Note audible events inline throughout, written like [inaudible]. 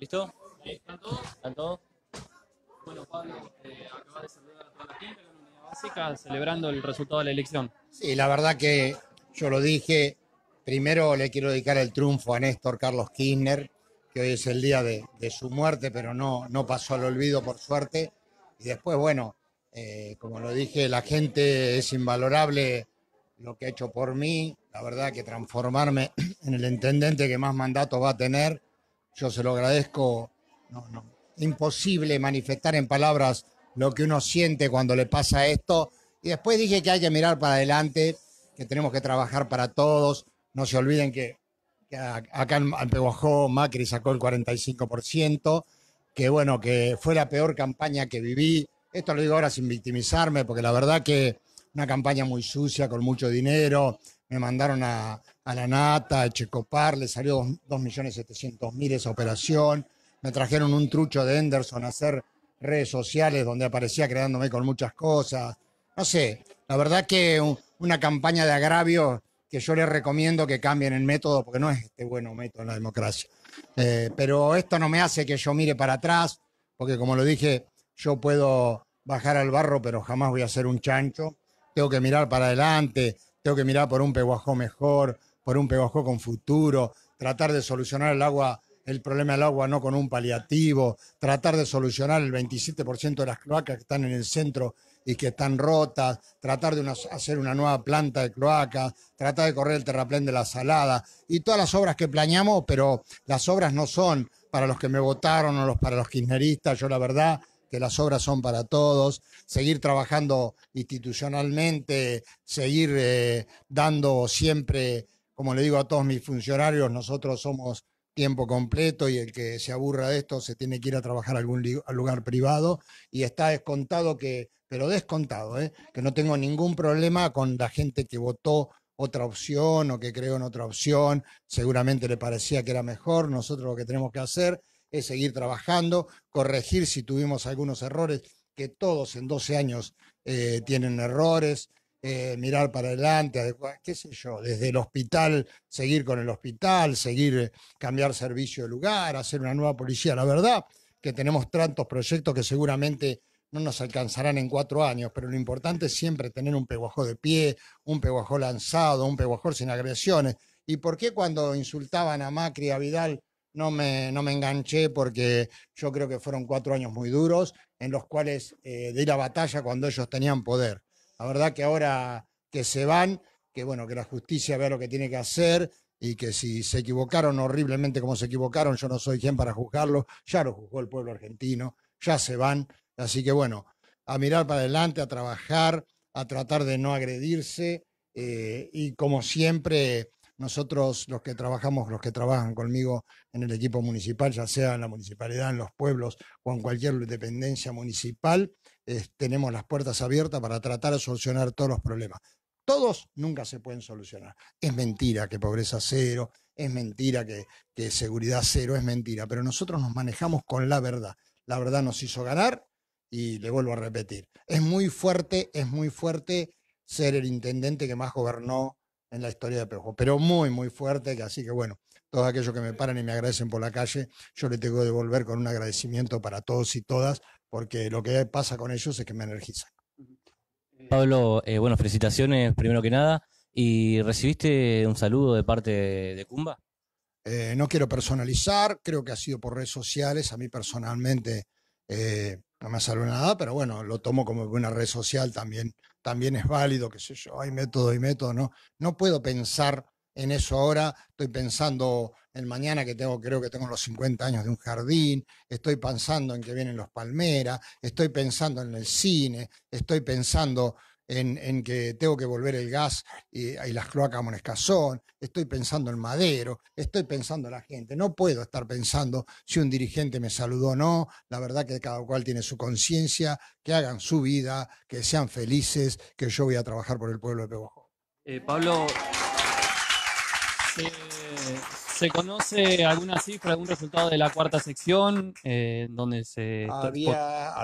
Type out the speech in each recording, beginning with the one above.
¿Listo? ¿Están todos? ¿Están todos? Bueno, Pablo, eh, de saludar a toda la básica, celebrando el resultado de la elección. Sí, la verdad que yo lo dije. Primero le quiero dedicar el triunfo a Néstor Carlos Kirchner, que hoy es el día de, su muerte, pero no, no pasó al olvido, por suerte. Y después, bueno, eh, como lo dije, la gente es invalorable lo que ha hecho por mí. La verdad que transformarme [clears throat] en el intendente que más mandato va a tener yo se lo agradezco, imposible manifestar en palabras lo que uno siente cuando le pasa esto. Y después dije que hay que mirar para adelante, que tenemos que trabajar para todos. No se olviden que, acá en Pehuajó Macri sacó el 45%, que bueno, que fue la peor campaña que viví. Esto lo digo ahora sin victimizarme, porque la verdad que una campaña muy sucia, con mucho dinero, me mandaron a, a la nata, a Checopar, le salió 2.700.000 esa operación, me trajeron un trucho de Henderson a hacer redes sociales donde aparecía creándome con muchas cosas. No sé, la verdad que una campaña de agravio que yo les recomiendo que cambien el método, porque no es este bueno método en la democracia. Eh, pero esto no me hace que yo mire para atrás, porque como lo dije, yo puedo bajar al barro, pero jamás voy a ser un chancho. Tengo que mirar para adelante, tengo que mirar por un peguajó mejor, por un peguajó con futuro, tratar de solucionar el agua, el problema del agua no con un paliativo, tratar de solucionar el 27% de las cloacas que están en el centro y que están rotas, tratar de hacer una nueva planta de cloacas, tratar de correr el terraplén de la salada y todas las obras que planeamos, pero las obras no son para los que me votaron o los para los kirchneristas, yo la verdad que las obras son para todos, seguir trabajando institucionalmente, seguir eh, dando siempre, como le digo a todos mis funcionarios, nosotros somos tiempo completo y el que se aburra de esto se tiene que ir a trabajar a algún lugar privado y está descontado que, pero descontado, ¿eh? que no tengo ningún problema con la gente que votó otra opción o que creó en otra opción, seguramente le parecía que era mejor, nosotros lo que tenemos que hacer es seguir trabajando, corregir si tuvimos algunos errores, que todos en 12 años eh, tienen errores, eh, mirar para adelante, qué sé yo, desde el hospital, seguir con el hospital, seguir, eh, cambiar servicio de lugar, hacer una nueva policía. La verdad que tenemos tantos proyectos que seguramente no nos alcanzarán en cuatro años, pero lo importante es siempre tener un peguajó de pie, un peguajó lanzado, un peguajó sin agresiones. ¿Y por qué cuando insultaban a Macri, a Vidal, no me, enganché porque yo creo que fueron cuatro años muy duros en los cuales eh, di la batalla cuando ellos tenían poder. La verdad que ahora que se van, que bueno, que la justicia vea lo que tiene que hacer y que si se equivocaron horriblemente como se equivocaron, yo no soy quien para juzgarlo, ya lo juzgó el pueblo argentino, ya se van, así que bueno, a mirar para adelante, a trabajar, a tratar de no agredirse eh, y como siempre nosotros, los que trabajamos, los que trabajan conmigo en el equipo municipal, ya sea en la municipalidad, en los pueblos o en cualquier dependencia municipal, tenemos las puertas abiertas para tratar de solucionar todos los problemas. Todos nunca se pueden solucionar. Es mentira que pobreza cero, es mentira que, que seguridad cero, es mentira, pero nosotros nos manejamos con la verdad. La verdad nos hizo ganar y le vuelvo a repetir, es muy fuerte, es muy fuerte ser el intendente que más gobernó en la historia de Peugeot, pero muy, muy fuerte, así que bueno, todos aquellos que me paran y me agradecen por la calle, yo les tengo que devolver con un agradecimiento para todos y todas, porque lo que pasa con ellos es que me energizan. Eh, Pablo, eh, bueno, felicitaciones primero que nada, y recibiste un saludo de parte de Cumba. Eh, no quiero personalizar, creo que ha sido por redes sociales, a mí personalmente no me ha salido nada, pero bueno, lo tomo como una red social también también es válido, qué sé yo, hay método y método, no, no puedo pensar en eso ahora, estoy pensando en mañana que tengo, creo que tengo los 50 años de un jardín, estoy pensando en que vienen los palmeras, estoy pensando en el cine, estoy pensando en, que tengo que volver el gas y, las cloacas a escasón, estoy pensando en Madero, estoy pensando en la gente, no puedo estar pensando si un dirigente me saludó o no, la verdad que cada cual tiene su conciencia, que hagan su vida, que sean felices, que yo voy a trabajar por el pueblo de Peguajó. Eh, Pablo, ¿se, conoce alguna cifra, algún resultado de la cuarta sección? Eh, donde se... Había,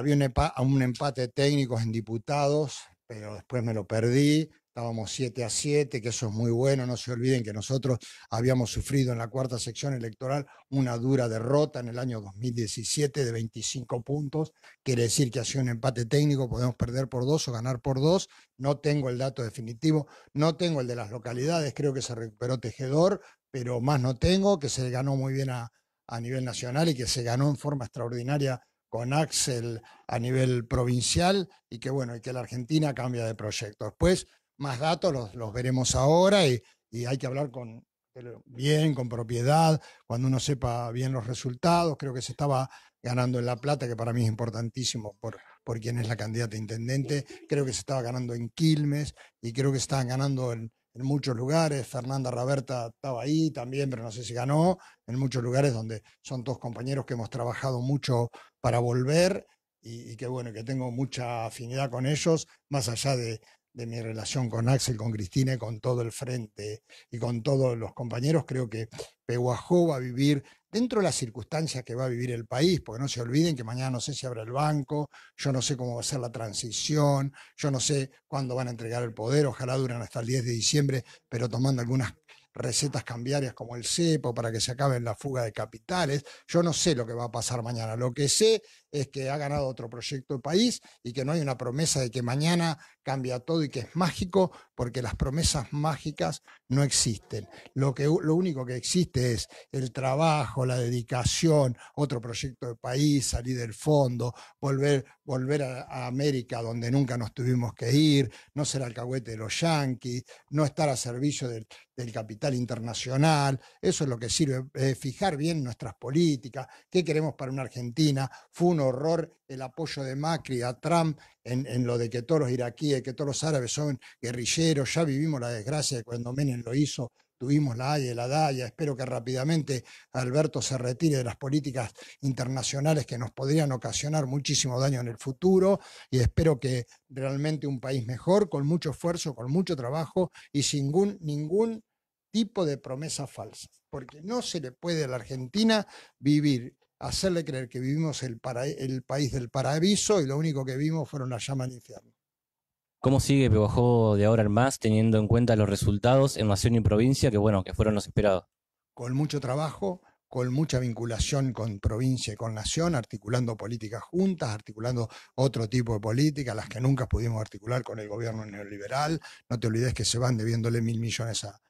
un, un empate técnico en diputados, pero después me lo perdí. Estábamos 7 a 7, que eso es muy bueno. No se olviden que nosotros habíamos sufrido en la cuarta sección electoral una dura derrota en el año 2017 de 25 puntos. Quiere decir que ha un empate técnico, podemos perder por dos o ganar por dos. No tengo el dato definitivo, no tengo el de las localidades. Creo que se recuperó Tejedor, pero más no tengo, que se ganó muy bien a, a nivel nacional y que se ganó en forma extraordinaria con Axel a nivel provincial y que bueno, y que la Argentina cambia de proyecto. Después, más datos los, veremos ahora y, hay que hablar con bien, con propiedad, cuando uno sepa bien los resultados. Creo que se estaba ganando en La Plata, que para mí es importantísimo por, por quien es la candidata intendente. Creo que se estaba ganando en Quilmes y creo que se estaban ganando en, en muchos lugares. Fernanda Raberta estaba ahí también, pero no sé si ganó. En muchos lugares donde son dos compañeros que hemos trabajado mucho para volver y, que bueno, que tengo mucha afinidad con ellos, más allá de, de mi relación con Axel, con Cristina y con todo el frente y con todos los compañeros. Creo que Peguajó va a vivir dentro de las circunstancias que va a vivir el país, porque no se olviden que mañana no sé si abre el banco, yo no sé cómo va a ser la transición, yo no sé cuándo van a entregar el poder, ojalá duran hasta el 10 de diciembre, pero tomando algunas recetas cambiarias como el cepo para que se acabe la fuga de capitales. Yo no sé lo que va a pasar mañana. Lo que sé es que ha ganado otro proyecto de país y que no hay una promesa de que mañana cambia todo y que es mágico, porque las promesas mágicas no existen. Lo, que, lo único que existe es el trabajo, la dedicación, otro proyecto de país, salir del fondo, volver, volver a, América donde nunca nos tuvimos que ir, no ser alcahuete de los yanquis, no estar a servicio del, capital internacional. Eso es lo que sirve, eh, fijar bien nuestras políticas, qué queremos para una Argentina, Fue uno horror el apoyo de Macri a Trump en, lo de que todos los iraquíes, que todos los árabes son guerrilleros. Ya vivimos la desgracia de cuando Menem lo hizo, tuvimos la Haya y la Daya. Espero que rápidamente Alberto se retire de las políticas internacionales que nos podrían ocasionar muchísimo daño en el futuro y espero que realmente un país mejor, con mucho esfuerzo, con mucho trabajo y sin ningún, ningún tipo de promesa falsa. Porque no se le puede a la Argentina vivir hacerle creer que vivimos el, el país del paraíso y lo único que vimos fueron las llamas del infierno. ¿Cómo sigue Pebajó de ahora en más teniendo en cuenta los resultados en Nación y provincia que bueno, que fueron los esperados? Con mucho trabajo, con mucha vinculación con provincia y con nación, articulando políticas juntas, articulando otro tipo de políticas, las que nunca pudimos articular con el gobierno neoliberal. No te olvides que se van debiéndole mil millones a,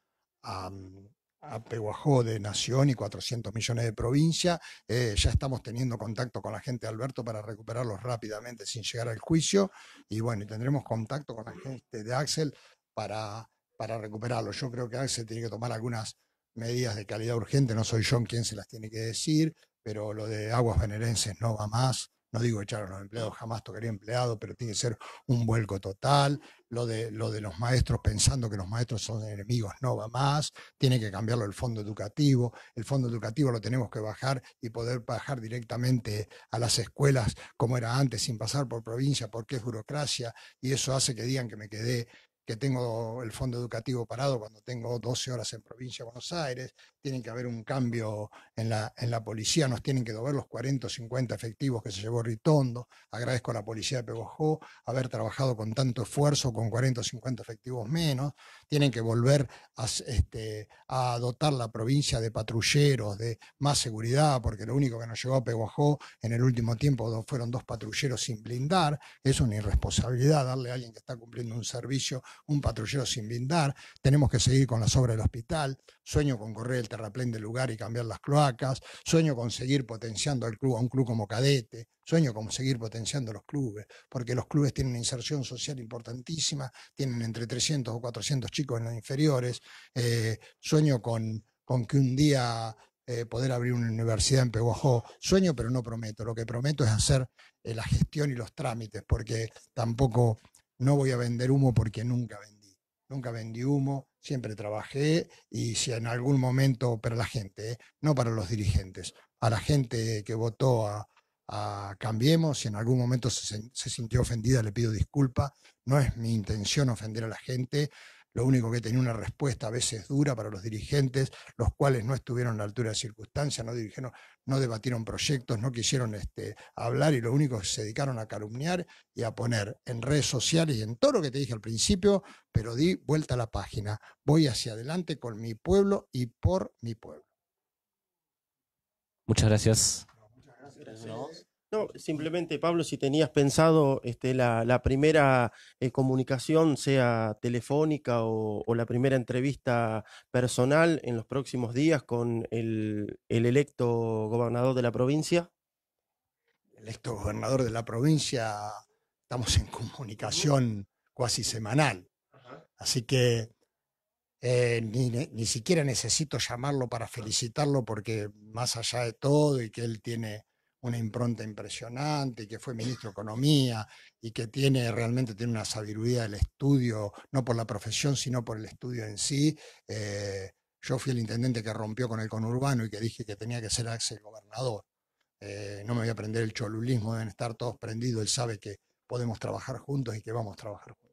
a Peguajó de Nación y 400 millones de provincia. Eh, ya estamos teniendo contacto con la gente de Alberto para recuperarlos rápidamente sin llegar al juicio. Y bueno, tendremos contacto con la gente de Axel para, para recuperarlos. Yo creo que Axel tiene que tomar algunas medidas de calidad urgente. No soy yo quien se las tiene que decir, pero lo de aguas venerenses no va más. No digo echar a los empleados, jamás tocaría empleado, pero tiene que ser un vuelco total. Lo de, lo de los maestros pensando que los maestros son enemigos no va más. Tiene que cambiarlo el fondo educativo. El fondo educativo lo tenemos que bajar y poder bajar directamente a las escuelas como era antes, sin pasar por provincia, porque es burocracia. Y eso hace que digan que me quedé que tengo el fondo educativo parado cuando tengo 12 horas en provincia de Buenos Aires, tiene que haber un cambio en la, policía, nos tienen que devolver los 40 o 50 efectivos que se llevó Ritondo, agradezco a la policía de Peguajó haber trabajado con tanto esfuerzo, con 40 o 50 efectivos menos, tienen que volver a, este, a dotar la provincia de patrulleros, de más seguridad, porque lo único que nos llegó a Peguajó en el último tiempo fueron dos patrulleros sin blindar, es una irresponsabilidad darle a alguien que está cumpliendo un servicio un patrullero sin blindar, tenemos que seguir con las obras del hospital, sueño con correr el terraplén del lugar y cambiar las cloacas, sueño con seguir potenciando al club, a un club como cadete, sueño con seguir potenciando los clubes, porque los clubes tienen una inserción social importantísima, tienen entre 300 o 400 chicos en los inferiores, eh, sueño con, que un día eh, poder abrir una universidad en Peguajó. Sueño, pero no prometo. Lo que prometo es hacer eh, la gestión y los trámites, porque tampoco no voy a vender humo porque nunca vendí. Nunca vendí humo, siempre trabajé y si en algún momento, para la gente, ¿eh? no para los dirigentes, a la gente que votó a, Cambiemos, si en algún momento se, se sintió ofendida, le pido disculpa. No es mi intención ofender a la gente, lo único que tenía una respuesta a veces dura para los dirigentes, los cuales no estuvieron a la altura de circunstancias, no dirigieron, no debatieron proyectos, no quisieron este, hablar y lo único que se dedicaron a calumniar y a poner en redes sociales y en todo lo que te dije al principio, pero di vuelta a la página, voy hacia adelante con mi pueblo y por mi pueblo. Muchas gracias. No, simplemente, Pablo, si tenías pensado este, la, primera eh, comunicación, sea telefónica o, la primera entrevista personal en los próximos días con el, electo gobernador de la provincia. Electo gobernador de la provincia, estamos en comunicación cuasi semanal. Así que eh, ni, ni siquiera necesito llamarlo para felicitarlo porque más allá de todo y que él tiene una impronta impresionante, que fue ministro de Economía y que tiene realmente tiene una sabiduría del estudio, no por la profesión, sino por el estudio en sí. Eh, yo fui el intendente que rompió con el conurbano y que dije que tenía que ser Axel gobernador. Eh, no me voy a prender el cholulismo, deben estar todos prendidos. Él sabe que podemos trabajar juntos y que vamos a trabajar juntos.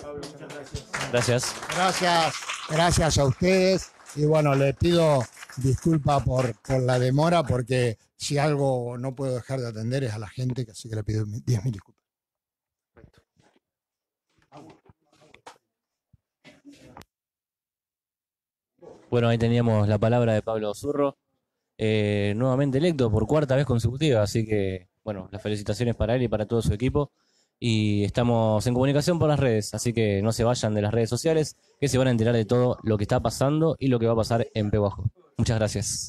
Pablo, muchas gracias. Gracias. Gracias. Gracias a ustedes. Y bueno, le pido disculpa por, la demora, porque si algo no puedo dejar de atender es a la gente, así que le pido 10.000 disculpas. Bueno, ahí teníamos la palabra de Pablo Zurro, eh, nuevamente electo por cuarta vez consecutiva, así que, bueno, las felicitaciones para él y para todo su equipo y estamos en comunicación por las redes, así que no se vayan de las redes sociales, que se van a enterar de todo lo que está pasando y lo que va a pasar en Peguajo. Muchas gracias.